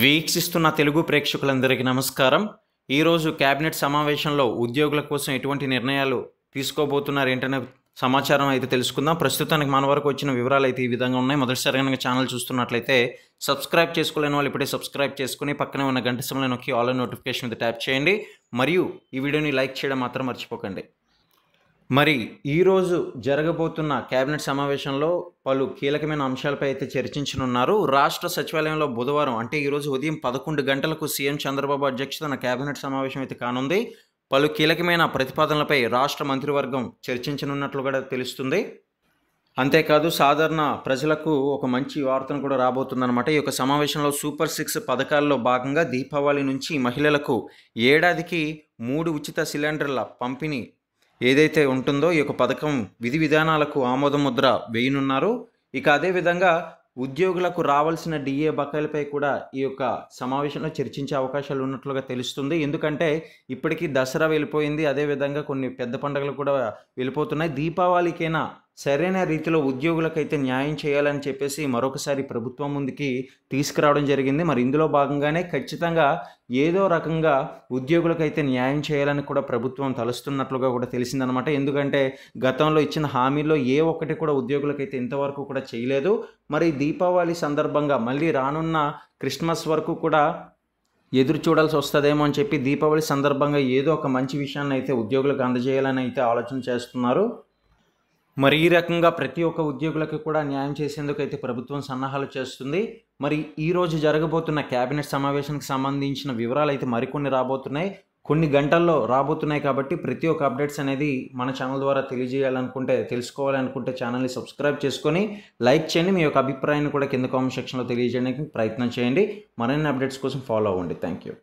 వీక్షిస్తున్న తెలుగు ప్రేక్షకులందరికీ నమస్కారం ఈరోజు కేబినెట్ సమావేశంలో ఉద్యోగుల కోసం ఎటువంటి నిర్ణయాలు తీసుకోబోతున్నారు ఏంటనే సమాచారం అయితే తెలుసుకుందాం ప్రస్తుతానికి మన వరకు వచ్చిన వివరాలు అయితే ఈ విధంగా ఉన్నాయి మొదటిసారి కనుక ఛానల్ చూస్తున్నట్లయితే సబ్స్క్రైబ్ చేసుకోలేని వాళ్ళు ఇప్పుడే సబ్స్క్రైబ్ చేసుకుని పక్కనే ఉన్న గంట సమయంలో నొక్కి ఆల్ నోటిఫికేషన్ మీద ట్యాప్ చేయండి మరియు ఈ వీడియోని లైక్ చేయడం మాత్రం మర్చిపోకండి మరి ఈరోజు జరగబోతున్న కేబినెట్ సమావేశంలో పలు కీలకమైన అంశాలపై అయితే చర్చించనున్నారు రాష్ట్ర సచివాలయంలో బుధవారం అంటే ఈరోజు ఉదయం పదకొండు గంటలకు సీఎం చంద్రబాబు అధ్యక్షతన కేబినెట్ సమావేశం అయితే కానుంది పలు కీలకమైన ప్రతిపాదనలపై రాష్ట్ర మంత్రివర్గం చర్చించనున్నట్లు కూడా తెలుస్తుంది అంతేకాదు సాధారణ ప్రజలకు ఒక మంచి వార్తను కూడా రాబోతుందన్నమాట ఈ యొక్క సమావేశంలో సూపర్ సిక్స్ పథకాల్లో భాగంగా దీపావళి నుంచి మహిళలకు ఏడాదికి మూడు ఉచిత సిలిండర్ల పంపిణీ ఏదైతే ఉంటుందో ఈ యొక్క పథకం విధి విధానాలకు ముద్ర వేయనున్నారు ఇక అదేవిధంగా ఉద్యోగులకు రావాల్సిన డిఏ బకాయిలపై కూడా ఈ యొక్క సమావేశంలో చర్చించే అవకాశాలు ఉన్నట్లుగా తెలుస్తుంది ఎందుకంటే ఇప్పటికీ దసరా వెళ్ళిపోయింది అదేవిధంగా కొన్ని పెద్ద పండుగలు కూడా వెళ్ళిపోతున్నాయి దీపావళికైనా సరైన రీతిలో ఉద్యోగులకైతే న్యాయం చేయాలని చెప్పేసి మరొకసారి ప్రభుత్వం ముందుకి తీసుకురావడం జరిగింది మరి ఇందులో భాగంగానే ఖచ్చితంగా ఏదో రకంగా ఉద్యోగులకైతే న్యాయం చేయాలని కూడా ప్రభుత్వం తలుస్తున్నట్లుగా కూడా తెలిసిందనమాట ఎందుకంటే గతంలో ఇచ్చిన హామీల్లో ఏ ఒక్కటి కూడా ఉద్యోగులకు అయితే ఇంతవరకు కూడా చేయలేదు మరి దీపావళి సందర్భంగా మళ్ళీ రానున్న క్రిస్మస్ వరకు కూడా ఎదురు చూడాల్సి వస్తుందేమో అని చెప్పి దీపావళి సందర్భంగా ఏదో ఒక మంచి విషయాన్ని అయితే ఉద్యోగులకు అందజేయాలని అయితే ఆలోచన చేస్తున్నారు మరి ఈ రకంగా ప్రతి ఒక్క ఉద్యోగులకు కూడా న్యాయం చేసేందుకు అయితే ప్రభుత్వం సన్నాహాలు చేస్తుంది మరి ఈరోజు జరగబోతున్న కేబినెట్ సమావేశానికి సంబంధించిన వివరాలు అయితే మరికొన్ని రాబోతున్నాయి కొన్ని గంటల్లో రాబోతున్నాయి కాబట్టి ప్రతి ఒక్క అప్డేట్స్ అనేది మన ఛానల్ ద్వారా తెలియజేయాలనుకుంటే తెలుసుకోవాలనుకుంటే ఛానల్ని సబ్స్క్రైబ్ చేసుకొని లైక్ చేయండి మీ యొక్క అభిప్రాయాన్ని కూడా కింద కామెంట్ సెక్షన్లో తెలియజేయడానికి ప్రయత్నం చేయండి మరిన్ని అప్డేట్స్ కోసం ఫాలో అవ్వండి థ్యాంక్ యూ